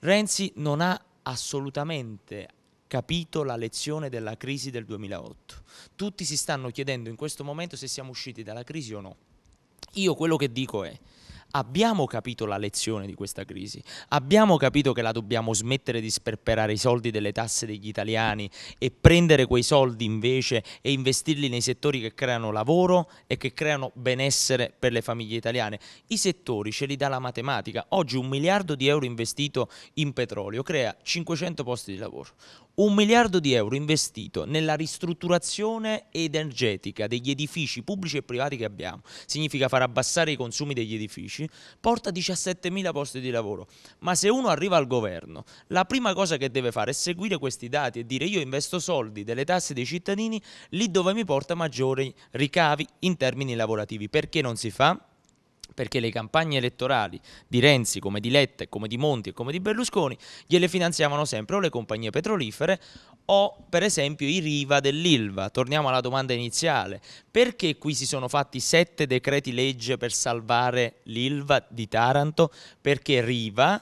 Renzi non ha assolutamente capito la lezione della crisi del 2008. Tutti si stanno chiedendo in questo momento se siamo usciti dalla crisi o no. Io quello che dico è abbiamo capito la lezione di questa crisi, abbiamo capito che la dobbiamo smettere di sperperare i soldi delle tasse degli italiani e prendere quei soldi invece e investirli nei settori che creano lavoro e che creano benessere per le famiglie italiane. I settori ce li dà la matematica. Oggi un miliardo di euro investito in petrolio crea 500 posti di lavoro un miliardo di euro investito nella ristrutturazione energetica degli edifici pubblici e privati che abbiamo, significa far abbassare i consumi degli edifici, porta 17.000 posti di lavoro. Ma se uno arriva al governo, la prima cosa che deve fare è seguire questi dati e dire io investo soldi delle tasse dei cittadini lì dove mi porta maggiori ricavi in termini lavorativi. Perché non si fa? perché le campagne elettorali di Renzi, come di Letta, come di Monti e come di Berlusconi, gliele finanziavano sempre o le compagnie petrolifere o per esempio i Riva dell'Ilva. Torniamo alla domanda iniziale. Perché qui si sono fatti sette decreti legge per salvare l'Ilva di Taranto? Perché Riva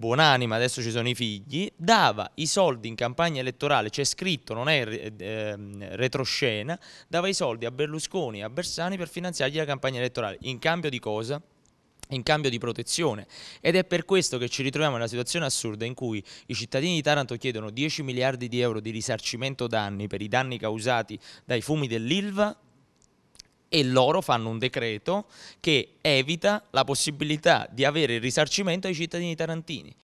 buonanima, adesso ci sono i figli, dava i soldi in campagna elettorale, c'è scritto, non è eh, retroscena, dava i soldi a Berlusconi e a Bersani per finanziargli la campagna elettorale. In cambio di cosa? in cambio di protezione ed è per questo che ci ritroviamo in una situazione assurda in cui i cittadini di Taranto chiedono 10 miliardi di euro di risarcimento danni per i danni causati dai fumi dell'Ilva e loro fanno un decreto che evita la possibilità di avere il risarcimento ai cittadini tarantini.